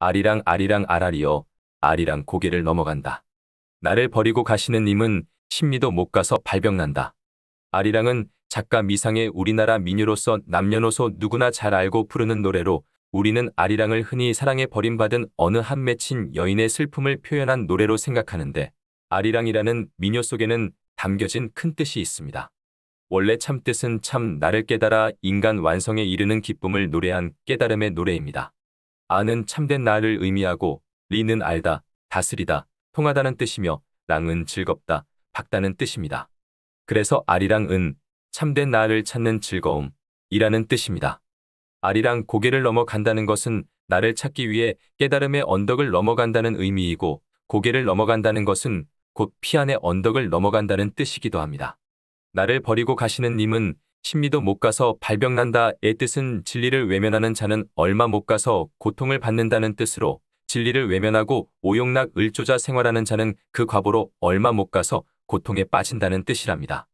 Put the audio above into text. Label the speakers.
Speaker 1: 아리랑 아리랑 아라리요. 아리랑 고개를 넘어간다. 나를 버리고 가시는 님은 심리도 못 가서 발병난다. 아리랑은 작가 미상의 우리나라 민요로서 남녀노소 누구나 잘 알고 부르는 노래로 우리는 아리랑을 흔히 사랑에 버림받은 어느 한 맺힌 여인의 슬픔을 표현한 노래로 생각하는데 아리랑이라는 민요 속에는 담겨진 큰 뜻이 있습니다. 원래 참뜻은 참 나를 깨달아 인간 완성에 이르는 기쁨을 노래한 깨달음의 노래입니다. 아는 참된 나를 의미하고 리는 알다, 다스리다, 통하다는 뜻이며 랑은 즐겁다, 밝다는 뜻입니다. 그래서 아리랑 은 참된 나를 찾는 즐거움이라는 뜻입니다. 아리랑 고개를 넘어간다는 것은 나를 찾기 위해 깨달음의 언덕을 넘어간다는 의미이고 고개를 넘어간다는 것은 곧 피안의 언덕을 넘어간다는 뜻이기도 합니다. 나를 버리고 가시는 님은 신미도 못 가서 발병난다의 뜻은 진리를 외면하는 자는 얼마 못 가서 고통을 받는다는 뜻으로 진리를 외면하고 오용락 을조자 생활하는 자는 그 과보로 얼마 못 가서 고통에 빠진다는 뜻이랍니다.